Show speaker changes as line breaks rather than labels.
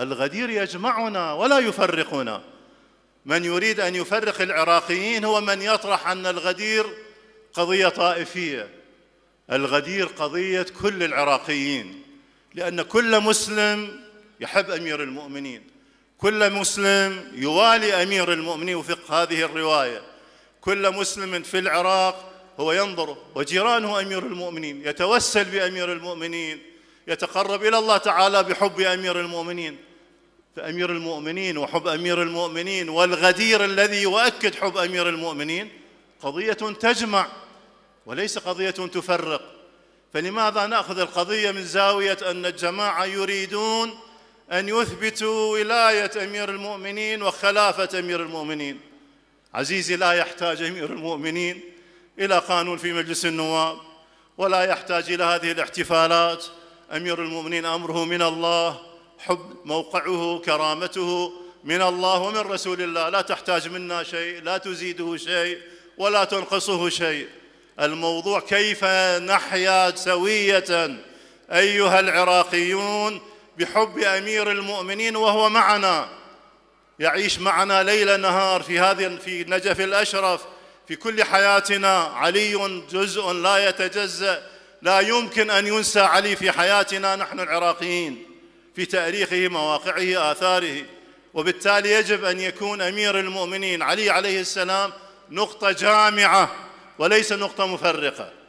الغدير يجمعنا ولا يفرقنا من يريد ان يفرق العراقيين هو من يطرح ان الغدير قضيه طائفيه الغدير قضيه كل العراقيين لان كل مسلم يحب امير المؤمنين كل مسلم يوالي امير المؤمنين وفق هذه الروايه كل مسلم في العراق هو ينظر وجيرانه امير المؤمنين يتوسل بامير المؤمنين يتقرب إلى الله تعالى بحب أمير المؤمنين فأمير المؤمنين وحب أمير المؤمنين والغدير الذي يؤكد حب أمير المؤمنين قضية تجمع وليس قضية تفرق فلماذا نأخذ القضية من زاوية أن الجماعة يريدون أن يثبتوا ولاية أمير المؤمنين وخلافة أمير المؤمنين عزيزي لا يحتاج أمير المؤمنين إلى قانون في مجلس النواب ولا يحتاج إلى هذه الاحتفالات امير المؤمنين امره من الله حب موقعه كرامته من الله ومن رسول الله لا تحتاج منا شيء لا تزيده شيء ولا تنقصه شيء الموضوع كيف نحيا سويه ايها العراقيون بحب امير المؤمنين وهو معنا يعيش معنا ليل نهار في هذه في نجف الاشرف في كل حياتنا علي جزء لا يتجزا لا يمكن أن ينسى علي في حياتنا نحن العراقيين في تاريخه مواقعه آثاره وبالتالي يجب أن يكون أمير المؤمنين علي عليه السلام نقطة جامعة وليس نقطة مفرقة